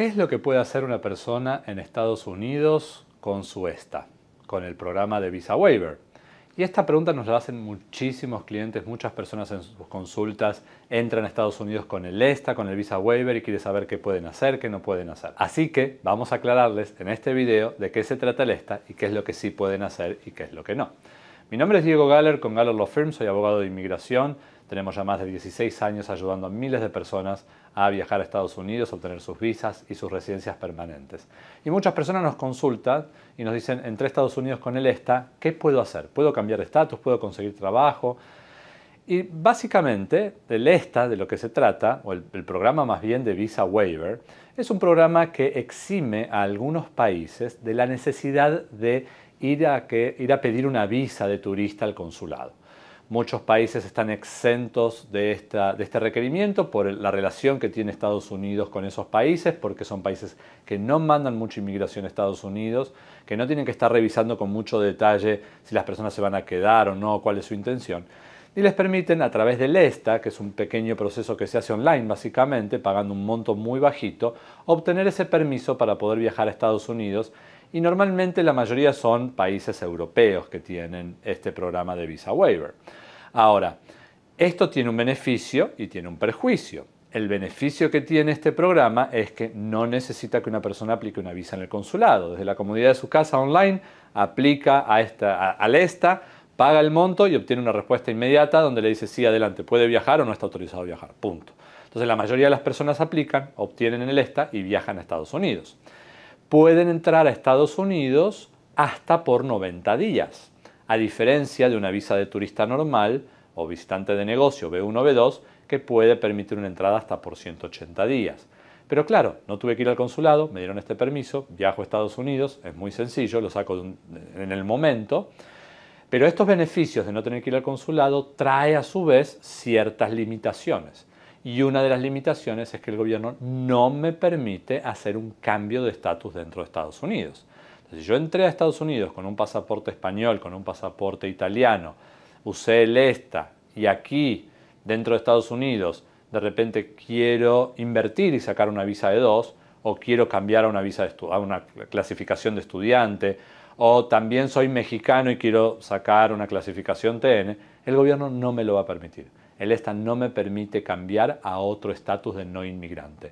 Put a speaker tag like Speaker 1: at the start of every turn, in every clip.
Speaker 1: ¿Qué es lo que puede hacer una persona en Estados Unidos con su ESTA, con el programa de Visa Waiver? Y esta pregunta nos la hacen muchísimos clientes, muchas personas en sus consultas entran a Estados Unidos con el ESTA, con el Visa Waiver y quieren saber qué pueden hacer, qué no pueden hacer. Así que vamos a aclararles en este video de qué se trata el ESTA y qué es lo que sí pueden hacer y qué es lo que no. Mi nombre es Diego Galler con Galler Law Firm, soy abogado de inmigración tenemos ya más de 16 años ayudando a miles de personas a viajar a Estados Unidos, obtener sus visas y sus residencias permanentes. Y muchas personas nos consultan y nos dicen, entre Estados Unidos con el ESTA, ¿qué puedo hacer? ¿Puedo cambiar de estatus? ¿Puedo conseguir trabajo? Y básicamente, el ESTA, de lo que se trata, o el, programa más bien de Visa Waiver, es un programa que exime a algunos países de la necesidad de ir a pedir una visa de turista al consulado. Muchos países están exentos de, este requerimiento por la relación que tiene Estados Unidos con esos países, porque son países que no mandan mucha inmigración a Estados Unidos, que no tienen que estar revisando con mucho detalle si las personas se van a quedar o no, cuál es su intención. Y les permiten a través del ESTA, que es un pequeño proceso que se hace online básicamente, pagando un monto muy bajito, obtener ese permiso para poder viajar a Estados Unidos y normalmente la mayoría son países europeos que tienen este programa de visa waiver. Ahora, esto tiene un beneficio y tiene un perjuicio. El beneficio que tiene este programa es que no necesita que una persona aplique una visa en el consulado. Desde la comodidad de su casa online, aplica a esta, al ESTA, paga el monto y obtiene una respuesta inmediata donde le dice sí, adelante, puede viajar o no está autorizado a viajar. Punto. Entonces la mayoría de las personas aplican, obtienen el ESTA y viajan a Estados Unidos pueden entrar a Estados Unidos hasta por 90 días, a diferencia de una visa de turista normal o visitante de negocio B1, B2, que puede permitir una entrada hasta por 180 días. Pero claro, no tuve que ir al consulado, me dieron este permiso, viajo a Estados Unidos, es muy sencillo, lo saco en el momento. Pero estos beneficios de no tener que ir al consulado trae a su vez ciertas limitaciones. Y una de las limitaciones es que el gobierno no me permite hacer un cambio de estatus dentro de Estados Unidos. si yo entré a Estados Unidos con un pasaporte español, con un pasaporte italiano, usé el ESTA y aquí, dentro de Estados Unidos, de repente quiero invertir y sacar una visa de dos, o quiero cambiar a una, visa de a una clasificación de estudiante, o también soy mexicano y quiero sacar una clasificación TN, el gobierno no me lo va a permitir el ESTA no me permite cambiar a otro estatus de no inmigrante.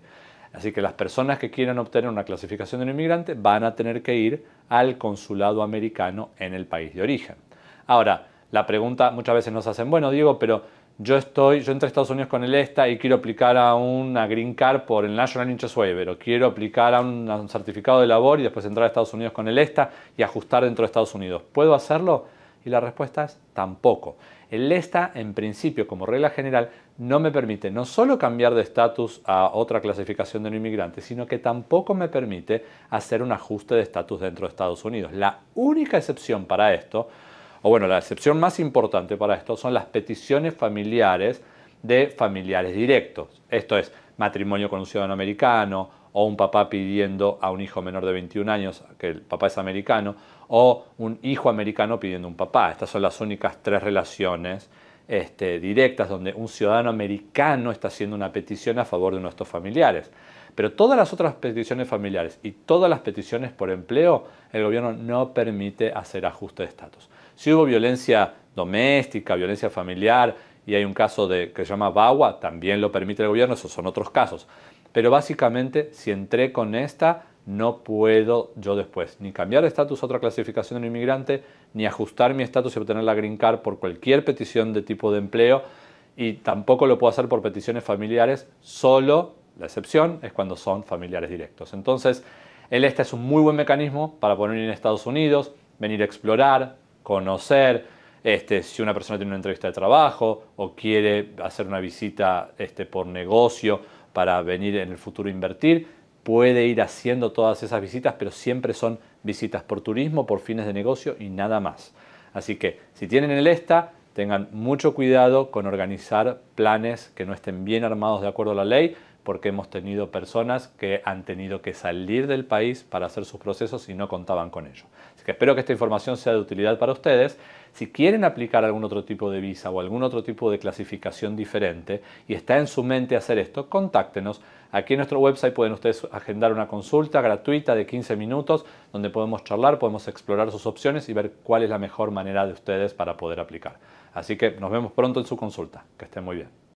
Speaker 1: Así que las personas que quieran obtener una clasificación de no inmigrante van a tener que ir al consulado americano en el país de origen. Ahora, la pregunta muchas veces nos hacen, bueno, Diego, pero yo estoy, yo entré a Estados Unidos con el ESTA y quiero aplicar a una green card por el National Interest Waiver, o quiero aplicar a un certificado de labor y después entrar a Estados Unidos con el ESTA y ajustar dentro de Estados Unidos. ¿Puedo hacerlo? Y la respuesta es tampoco. El ESTA, en principio, como regla general, no me permite no solo cambiar de estatus a otra clasificación de un inmigrante, sino que tampoco me permite hacer un ajuste de estatus dentro de Estados Unidos. La única excepción para esto, o bueno, la excepción más importante para esto, son las peticiones familiares de familiares directos. Esto es matrimonio con un ciudadano americano, o un papá pidiendo a un hijo menor de 21 años, que el papá es americano, o un hijo americano pidiendo un papá. Estas son las únicas tres relaciones este, directas donde un ciudadano americano está haciendo una petición a favor de nuestros familiares. Pero todas las otras peticiones familiares y todas las peticiones por empleo, el gobierno no permite hacer ajuste de estatus. Si hubo violencia doméstica, violencia familiar, y hay un caso de, que se llama BAWA, también lo permite el gobierno, esos son otros casos. Pero básicamente, si entré con esta, no puedo yo después ni cambiar de estatus a otra clasificación de inmigrante, ni ajustar mi estatus y obtener la green card por cualquier petición de tipo de empleo, y tampoco lo puedo hacer por peticiones familiares, solo la excepción es cuando son familiares directos. Entonces, el ESTA es un muy buen mecanismo para poner en Estados Unidos, venir a explorar, conocer, este, si una persona tiene una entrevista de trabajo o quiere hacer una visita este, por negocio para venir en el futuro a invertir. Puede ir haciendo todas esas visitas, pero siempre son visitas por turismo, por fines de negocio y nada más. Así que si tienen el ESTA, tengan mucho cuidado con organizar planes que no estén bien armados de acuerdo a la ley, porque hemos tenido personas que han tenido que salir del país para hacer sus procesos y no contaban con ello. Así que espero que esta información sea de utilidad para ustedes. Si quieren aplicar algún otro tipo de visa o algún otro tipo de clasificación diferente y está en su mente hacer esto, contáctenos. Aquí en nuestro website pueden ustedes agendar una consulta gratuita de 15 minutos donde podemos charlar, podemos explorar sus opciones y ver cuál es la mejor manera de ustedes para poder aplicar. Así que nos vemos pronto en su consulta. Que estén muy bien.